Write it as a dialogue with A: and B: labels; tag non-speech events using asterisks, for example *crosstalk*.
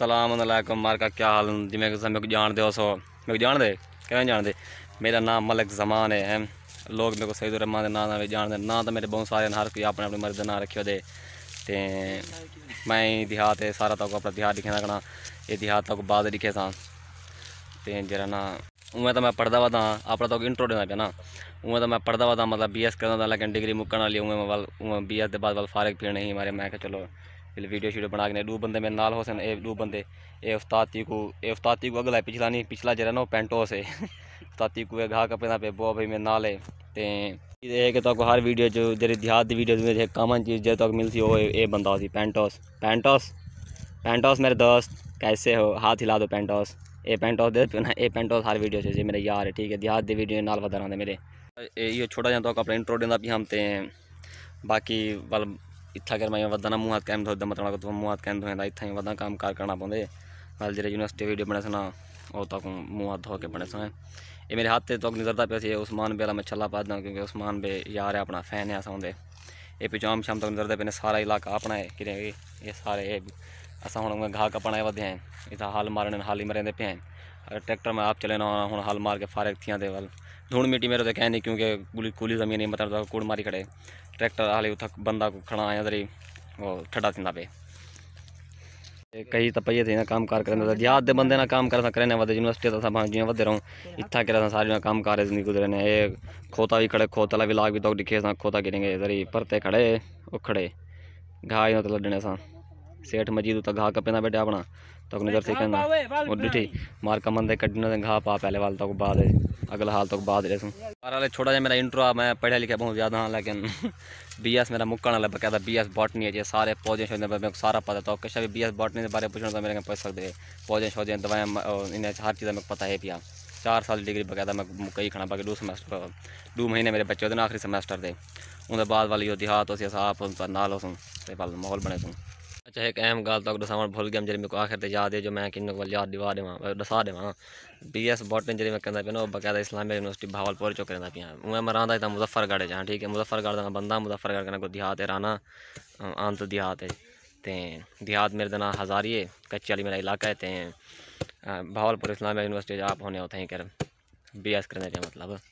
A: असलम का क्या हाल जिमें मेरे को जान दो सो मेरे को जान दे कैसे जान दे मेरा नाम मलिक जमान है लोग मेरे को सईद रहमान के नाम जान दे ना तो मेरे बहुत सारे हर कोई अपने अपने मर्द ना रखे दे ते मैं देहात है सारा तक तो अपना देहात लिखे रखना ये देहात तक तो बाद लिखे था ते जरा ना उमें तो मैं पढ़ता हुआ था अपना तो इंट्रो देना पे ना उमें तो मैं पढ़ता हुआ मतलब बी एस करना लेकिन डिग्री मुकन वाली उमें बी एस के बाद वाल फारग पीने ही मारे मैं चलो फिर वीडियो शीडियो बना के दो बंदे मेरे नाल हो सन ए दो बंदे ए उस्ताती को ए उस्ताती को अगला पिछला नहीं पिछला जरा ना पेंटो से *laughs* उस्ताती को घा कपड़ा पे बो भाई मेरे नाल है ते ये कि तो हर वीडियो जो जरी देहात की वीडियो जो कॉमन चीज़ जो तो तक मिलती हो ये बंदा होती पेंटोस पेंटोस पेंटोस मेरे दोस्त कैसे हो हाथ हिला दो पेंटोस ए पेंटोस दे ना ये पेंटोस हर वीडियो से मेरे यार है ठीक है देहात की वीडियो नाल बता रहा मेरे ये छोटा जहाँ तो अपना इंट्रो देना भी हम ते बाकी वाल ਇੱਥਾ ਮੈਂ ਵਧਣਾ ਮੂੰਹ ਹੱਥ ਕੈਮ ਧੋਦਾ ਮਤਣਾ ਕੋ ਮੂੰਹ ਹੱਥ ਕੈਮ ਧੋਦਾ ਇੱਥਾ ਵਧਾ ਕੰਮ ਕਾਰ ਕਰਨਾ ਪਾਉਂਦੇ ਹਾਲ ਜਿਹੜੇ ਯੂਨੀਵਰਸਿਟੀ ਵੀਡੀਓ ਬਣੇ ਸਨਾ ਉਹ ਤੱਕ ਮੂੰਹ ਹੱਥ ਧੋ ਕੇ ਬਣੇ ਸਨ ਇਹ ਮੇਰੇ ਹੱਥ ਤੇ ਤੱਕ ਨਜ਼ਰਦਾ ਪਿਆ ਸੀ ਉਸਮਾਨ ਬੇਲਾ ਮੈਂ ਛੱਲਾ ਪਾਦਾ ਕਿਉਂਕਿ ਉਸਮਾਨ ਬੇ ਯਾਰ ਹੈ ਆਪਣਾ ਫੈਨ ਹੈ ਸਾਉਂਦੇ ਇਹ ਪਿਛਾਮ ਸ਼ਾਮ ਤੱਕ ਨਜ਼ਰਦਾ ਪਿਆ ਸਾਰਾ ਇਲਾਕਾ ਆਪਣਾ ਹੈ ਕਿ ਇਹ ਸਾਰੇ असा हूँ घा कपण आए वे इतना हल मारने हल ही मरेंदे पे अगर ट्रैक्टर में आप चले ना हूँ हल मार के फारग थिया दे वल धूण मिट्टी मेरे तो कह नहीं क्योंकि गुली कूली जमीन नहीं मतलब कूड़ मारी खड़े ट्रैक्टर हाले उ बंदा को खड़ा आया तरी वो ठंडा थी पे कई तो पई थे काम कार करने याद दे बंदे ना काम कर करने वादे यूनिवर्सिटी तो सब जियां वधे रहूं सारे काम कार जिंदगी गुजरने ए खोता भी खड़े खोता ला भी लाग भी तो दिखे खोता गिरेंगे जरी परते खड़े उखड़े खड़े घा ही लड़ने सा सेठ मजीद तो घा कपे ना बेटे अपना तक नजर से कहना और डिठी मार कमन कटने घा पा पहले वाल तो बाद अगला हाल तक तो बाद लेसूँ छोटा जहा मेरा इंट्रो मैं पढ़ा लिखा बहुत ज़्यादा हाँ लेकिन बी *laughs* एस मेरा मुक्कन बकायदा बी एस बॉटनी है सारे पौधे शौधे मेरे को सारा पता तो किसी भी बी एस बॉटनी के बारे में पूछना तो मेरे को पूछ सकते हैं पौधे शौधे दवाएँ इन्हें हर चीज़ मेरे पता है पिया चार साल डिग्री बकायदा मैं कई खाना बाकी दो सेमेस्टर दो महीने मेरे बच्चे होते आखिरी समेस्टर के उनके बाद वाली देहात उसी हिसाब नाल हो माहौल बने सूँ अच्छा एक अहम गल तक दसाव भूल गया जी मेरे आखिर याद है जो मैं किन याद दिवा देव दसा देव बी एस बॉटन जी मैं कहना पे बकायदा इस्लामिया यूनिवर्सिटी भावलपुर चो करना पिया मैं मैं रहा इतना मुजफ्फरगढ़ जहाँ ठीक है मुजफ्फरगढ़ का बंदा मुजफ्फरगढ़ का कोई देहात है राना अंत देहात है तो देहात मेरे ना हजारी है कच्ची वाली मेरा इलाका है तो भावलपुर इस्लामिया यूनिवर्सिटी आप होने उतर कर बी एस करना मतलब